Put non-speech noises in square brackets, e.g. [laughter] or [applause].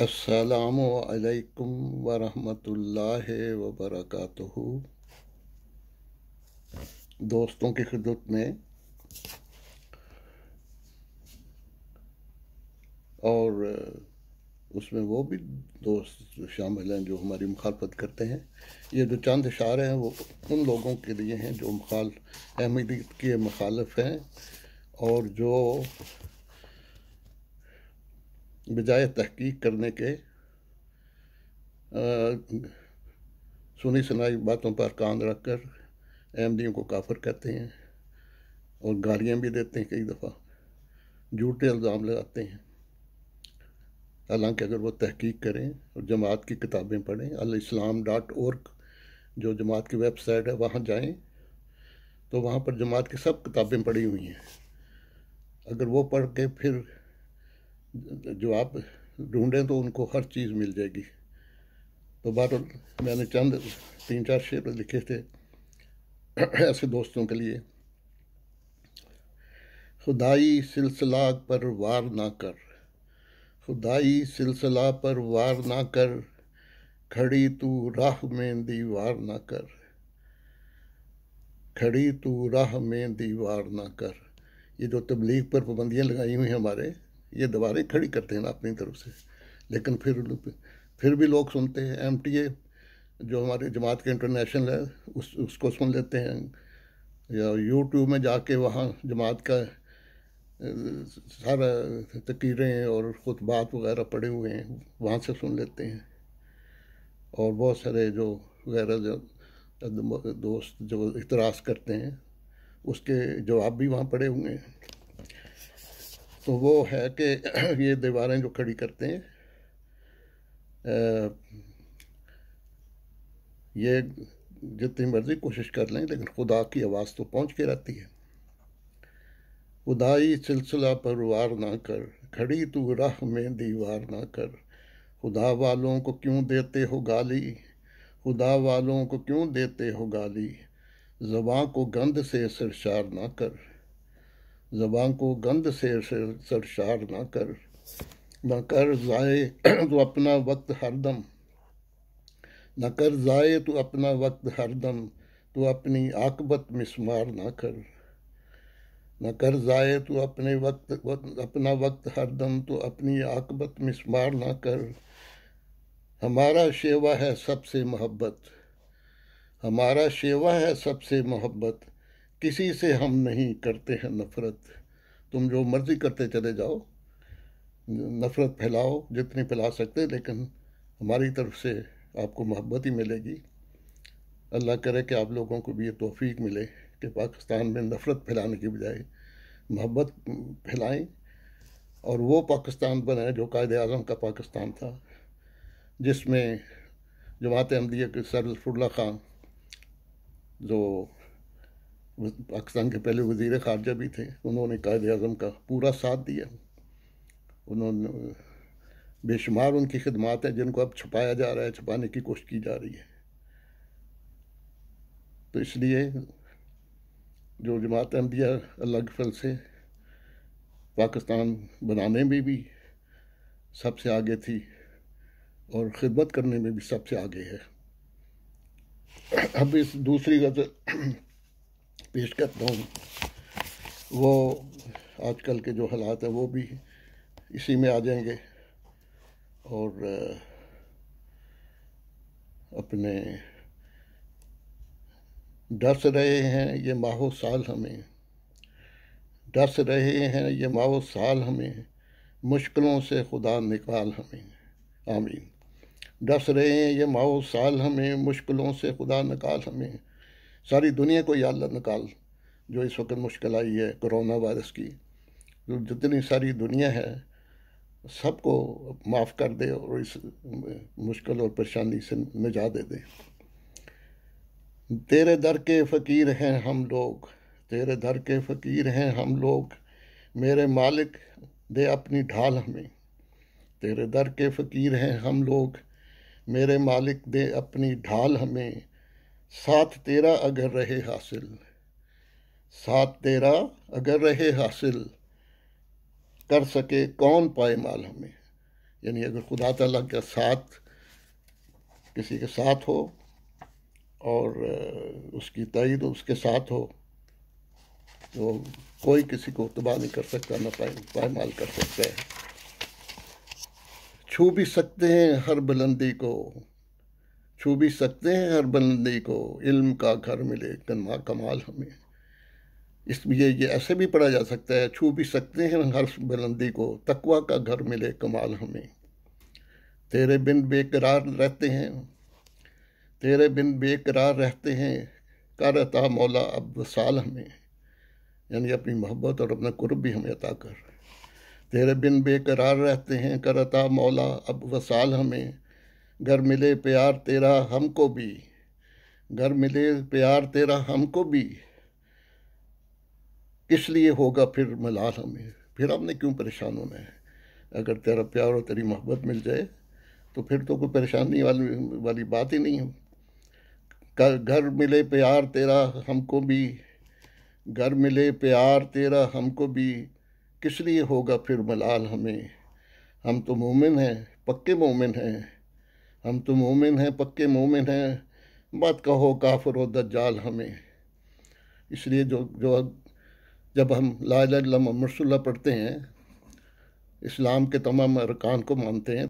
असलकम वरहमतुल्लाह वबरकatuह दोस्तों की खिदत में और उसमें वो भी दोस्त शामिल हैं जो हमारी मुखालफत करते हैं ये जो चंद इशारे हैं वो उन लोगों के लिए हैं जो मुखाल अहमदीत के मुखालफ हैं और जो बजाय तहकीक करने के आ, सुनी सुनाई बातों पर कान रख कर अहमदियों को काफर कहते हैं और गालियाँ भी देते हैं कई दफ़ा झूठे इल्ज़ाम लगाते हैं हालांकि अगर वो तहकीक करें और जमात की किताबें पढ़ें अल इस्लाम डॉट org जो जमात की वेबसाइट है वहाँ जाएं तो वहाँ पर जमात की सब किताबें पढ़ी हुई हैं अगर वो पढ़ के फिर जो आप ढूंढें तो उनको हर चीज़ मिल जाएगी तो बात मैंने चंद तीन चार शेर लिखे थे ऐसे दोस्तों के लिए खुदाई सिलसिला पर वार ना कर खुदाई सिलसिला पर वार ना कर खड़ी तू राह में दीवार ना कर खड़ी तू राह में दीवार ना कर ये जो तबलीग पर पाबंदियाँ लगाई हुई हैं हमारे ये दीवारें खड़ी करते हैं ना अपनी तरफ से लेकिन फिर फिर भी लोग सुनते हैं एम जो हमारे जमात के इंटरनेशनल है उस उसको सुन लेते हैं या यूट्यूब में जाके वहाँ जमात का सारा तकीरें और खुतबात वगैरह पड़े हुए हैं वहाँ से सुन लेते हैं और बहुत सारे जो वगैरह जो दोस्त जो इतराज़ करते हैं उसके जवाब भी वहाँ पड़े हुए हैं तो वो है कि [clears throat] ये दीवारें जो खड़ी करते हैं ये जितनी मर्ज़ी कोशिश कर लें लेकिन खुदा की आवाज़ तो पहुंच के रहती है खुदाई सिलसिला पर वार ना कर खड़ी तू राह में दीवार ना कर खुदा वालों को क्यों देते हो गाली खुदा वालों को क्यों देते हो गाली जबाँ को गंद से सिरशार ना कर जबान को गंद से सरशार ना कर न कर जाए [clears throat] तो अपना वक्त हरदम न कर जाए तो अपना वक्त हरदम तो अपनी आकबत मिसमार ना कर न कर जाए तो अपने वक्त, वक्त अपना वक्त हरदम तो अपनी आकबत मिसमार ना कर हमारा शेवा है सबसे मोहब्बत हमारा शेवा है सबसे मोहब्बत किसी से हम नहीं करते हैं नफ़रत तुम जो मर्ज़ी करते चले जाओ नफ़रत फैलाओ जितनी फैला सकते लेकिन हमारी तरफ से आपको मोहब्बत ही मिलेगी अल्लाह करे कि आप लोगों को भी ये तोफ़ी मिले कि पाकिस्तान में नफ़रत फैलाने की बजाय मोहब्बत फैलाएं और वो पाकिस्तान बने जो कायद अजम का पाकिस्तान था जिसमें जमात अहमदिया के सरफुल्ला ख़ान जो पाकिस्तान के पहले वजीर खारजा भी थे उन्होंने कायद अजम का पूरा साथ दिया उन्होंने बेशुमार उनकी खदमात है जिनको अब छुपाया जा रहा है छुपाने की कोशिश की जा रही है तो इसलिए जो जमात अहमदिया अलग फल से पाकिस्तान बनाने में भी सबसे आगे थी और ख़िदमत करने में भी सबसे आगे है अब इस दूसरी गज़ल पेश करता हूँ वो आजकल के जो हालात हैं वो भी इसी में आ जाएंगे और अपने डस रहे हैं ये माहो साल हमें डस रहे हैं ये माओ साल हमें मुश्किलों से खुदा निकाल हमें आमीन डस रहे हैं ये माओ साल हमें मुश्किलों से खुदा निकाल हमें सारी दुनिया को याद निकाल जो इस वक्त मुश्किल आई है कोरोना वायरस की जो जितनी सारी दुनिया है सबको माफ़ कर दे और इस मुश्किल और परेशानी से निजा दे दे तेरे दर के फ़कीर हैं हम लोग तेरे दर के फ़कीर हैं हम लोग मेरे मालिक दे अपनी ढाल हमें तेरे दर के फ़कीर हैं हम लोग मेरे मालिक दे अपनी ढाल हमें साथ तेरा अगर रहे हासिल साथ तेरा अगर रहे हासिल कर सके कौन पाए माल हमें यानी अगर खुदा तला का साथ किसी के साथ हो और उसकी तईद उसके साथ हो तो कोई किसी को तबाह नहीं कर सकता ना पाए पायमाल कर सकता है छू भी सकते हैं हर बुलंदी को छू भी सकते हैं हर बुलंदी को इल्म का घर मिले कन्मा कमाल हमें इसलिए ये ऐसे भी पढ़ा जा सकता है छू भी सकते हैं हर बुलंदी को तकवा का घर मिले कमाल हमें तेरे बिन बेकरार रहते हैं तेरे बिन बेकरार रहते हैं कर अता मौला अब वसाल हमें यानी अपनी मोहब्बत और अपना कुर्ब भी हमें अता कर तेरे बिन बेकरार रहते हैं कर अता मौला अब वसाल हमें घर मिले प्यार तेरा हमको भी घर मिले प्यार तेरा हमको भी किस लिए होगा फिर मलाल हमें फिर हमने क्यों परेशान होना है अगर तेरा प्यार और तेरी मोहब्बत मिल जाए तो फिर तो कोई परेशानी वाली वाली बात ही नहीं है घर मिले प्यार तेरा हमको भी घर मिले प्यार तेरा हमको भी किस लिए होगा फिर मलाल हमें हम तो मोमिन हैं पक्के मोमिन हैं हम तो मोमिन हैं पक्के मोमिन हैं बात कहो काफर हो दज्जाल हमें इसलिए जो जो जब हम ला महमद पढ़ते हैं इस्लाम के तमाम अरकान को मानते हैं